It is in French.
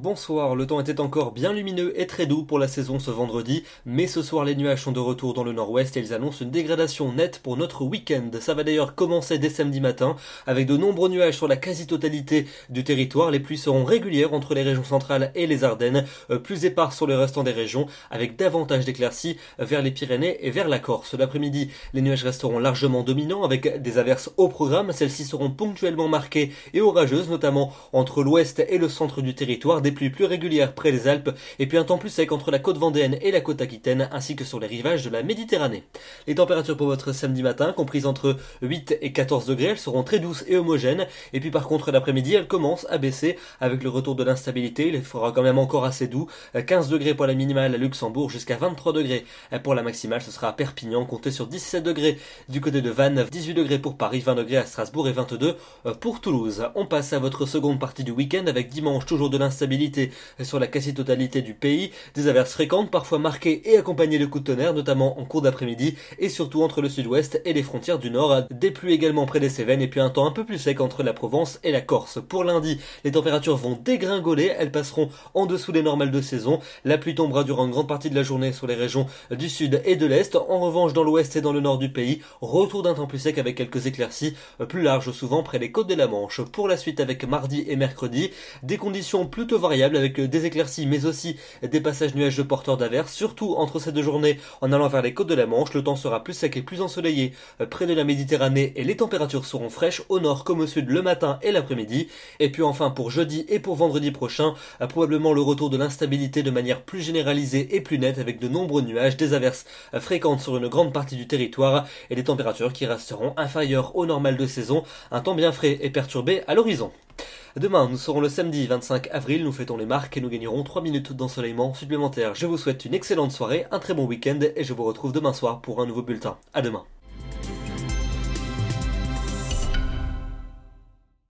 Bonsoir, le temps était encore bien lumineux et très doux pour la saison ce vendredi, mais ce soir les nuages sont de retour dans le nord-ouest et ils annoncent une dégradation nette pour notre week-end. Ça va d'ailleurs commencer dès samedi matin, avec de nombreux nuages sur la quasi-totalité du territoire. Les pluies seront régulières entre les régions centrales et les Ardennes, euh, plus éparses sur le restant des régions, avec davantage d'éclaircies vers les Pyrénées et vers la Corse. L'après-midi, les nuages resteront largement dominants, avec des averses au programme. Celles-ci seront ponctuellement marquées et orageuses, notamment entre l'ouest et le centre du territoire plus régulières près des Alpes et puis un temps plus sec entre la côte vendéenne et la côte aquitaine ainsi que sur les rivages de la Méditerranée. Les températures pour votre samedi matin, comprises entre 8 et 14 degrés, elles seront très douces et homogènes et puis par contre l'après-midi elles commencent à baisser avec le retour de l'instabilité, il fera quand même encore assez doux, 15 degrés pour la minimale à Luxembourg jusqu'à 23 degrés pour la maximale, ce sera à Perpignan, compté sur 17 degrés du côté de Vannes, 18 degrés pour Paris, 20 degrés à Strasbourg et 22 pour Toulouse. On passe à votre seconde partie du week-end avec dimanche toujours de l'instabilité sur la quasi-totalité du pays, des averses fréquentes, parfois marquées et accompagnées de coups de tonnerre, notamment en cours d'après-midi, et surtout entre le sud-ouest et les frontières du nord, des pluies également près des Cévennes, et puis un temps un peu plus sec entre la Provence et la Corse. Pour lundi, les températures vont dégringoler, elles passeront en dessous des normales de saison, la pluie tombera durant une grande partie de la journée sur les régions du sud et de l'est, en revanche dans l'ouest et dans le nord du pays, retour d'un temps plus sec avec quelques éclaircies euh, plus larges souvent près des côtes de la Manche. Pour la suite avec mardi et mercredi, des conditions plutôt avec euh, des éclaircies mais aussi des passages nuages de porteurs d'averses. Surtout entre ces deux journées, en allant vers les côtes de la Manche, le temps sera plus sec et plus ensoleillé euh, près de la Méditerranée et les températures seront fraîches au nord comme au sud le matin et l'après-midi. Et puis enfin pour jeudi et pour vendredi prochain, euh, probablement le retour de l'instabilité de manière plus généralisée et plus nette avec de nombreux nuages, des averses fréquentes sur une grande partie du territoire et des températures qui resteront inférieures au normal de saison, un temps bien frais et perturbé à l'horizon. Demain, nous serons le samedi 25 avril, nous fêtons les marques et nous gagnerons 3 minutes d'ensoleillement supplémentaire. Je vous souhaite une excellente soirée, un très bon week-end et je vous retrouve demain soir pour un nouveau bulletin. À demain.